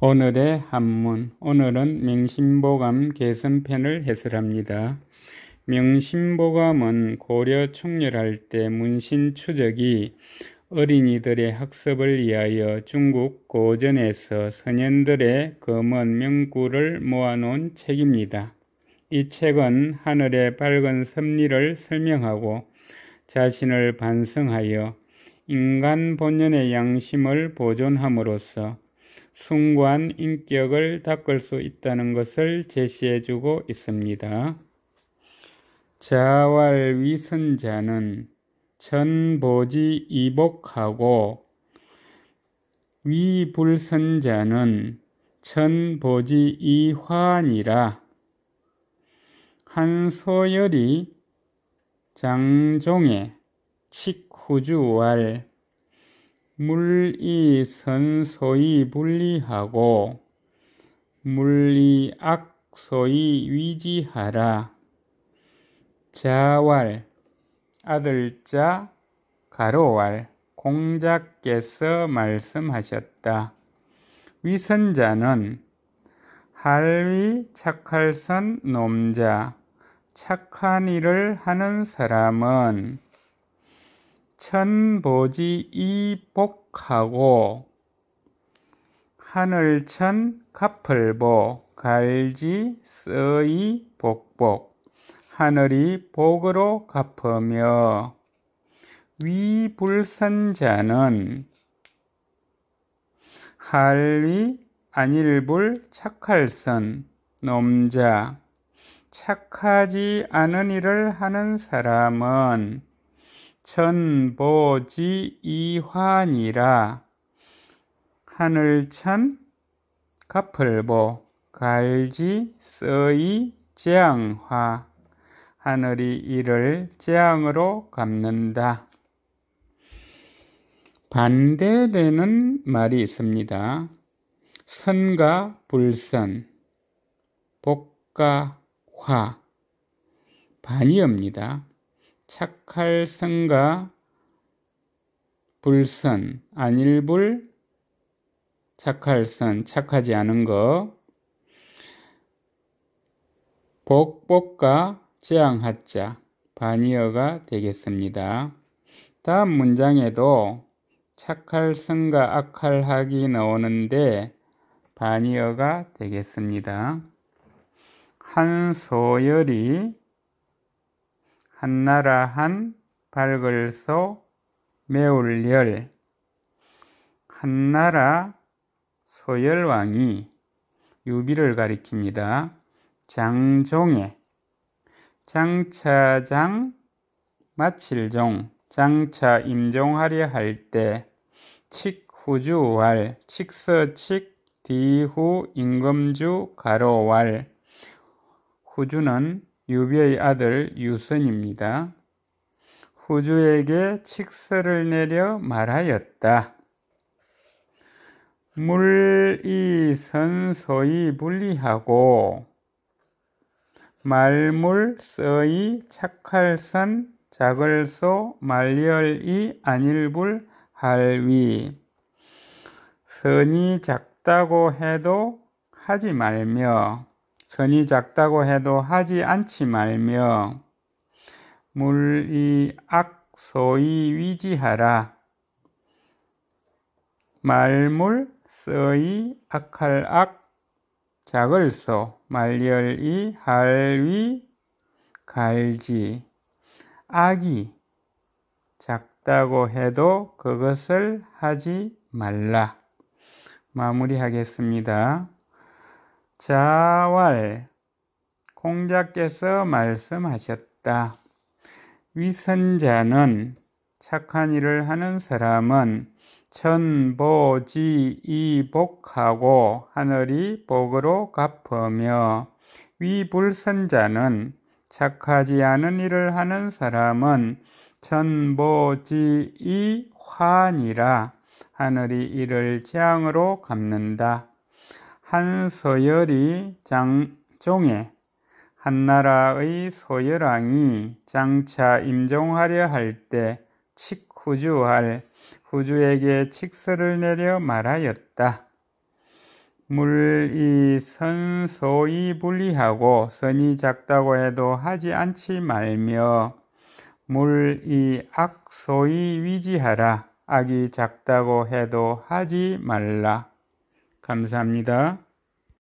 오늘의 한문 오늘은 명심보감 개선편을 해설합니다. 명심보감은 고려 충렬할 때 문신 추적이 어린이들의 학습을 위하여 중국 고전에서 선현들의 검은 명구를 모아놓은 책입니다. 이 책은 하늘의 밝은 섭리를 설명하고 자신을 반성하여 인간 본연의 양심을 보존함으로써 숭고한 인격을 닦을 수 있다는 것을 제시해주고 있습니다. 자활 위선자는 천보지 이복하고 위불선자는 천보지 이환이라 한소열이 장종의 칙후주왈 물이 선소히 분리하고 물이악소이 위지하라. 자왈 아들자 가로왈 공자께서 말씀하셨다. 위선자는 할위 착할선 놈자 착한 일을 하는 사람은 천보지 이복하고 하늘천 가풀보 갈지 써이 복복 하늘이 복으로 갚으며 위불선자는 할위 안일불 착할선 놈자 착하지 않은 일을 하는 사람은 천보지 이환이라 하늘찬 갚을보 갈지 써이 재앙화 하늘이 이를 재앙으로 갚는다. 반대되는 말이 있습니다. 선과 불선, 복과 화, 반이옵니다. 착할 성가 불선 안일불 착할 선 착하지 않은 거 복복과 재앙하자 반이어가 되겠습니다. 다음 문장에도 착할 선과 악할 학이 나오는데 반이어가 되겠습니다. 한소열이 한나라 한 밝을소 매울 열 한나라 소열왕이 유비를 가리킵니다. 장종의 장차장 마칠종 장차 임종하려 할 때 칙후주왈 칙서칙 디후 임금주 가로왈 후주는 유비의 아들 유선입니다. 후주에게 칙서를 내려 말하였다. 물이 선소이 분리하고 말물 써이 착할선 자글소 말열이 안일불 할위 선이 작다고 해도 하지 말며 선이 작다고 해도 하지 않지 말며 물이 악소이 위지하라 말물 써이 악할 악 작을 소 말열이 할위 갈지 악이 작다고 해도 그것을 하지 말라 마무리하겠습니다. 자왈 공자께서 말씀하셨다. 위선자는 착한 일을 하는 사람은 천보지이 복하고 하늘이 복으로 갚으며 위불선자는 착하지 않은 일을 하는 사람은 천보지이 환이라 하늘이 이를 재앙으로 갚는다. 한서열이 장종에 한나라의 소열왕이 장차 임종하려 할 때 칙후주할 후주에게 칙서를 내려 말하였다. 물이 선소이 불리하고 선이 작다고 해도 하지 않지 말며 물이 악소이 위지하라 악이 작다고 해도 하지 말라. 감사합니다.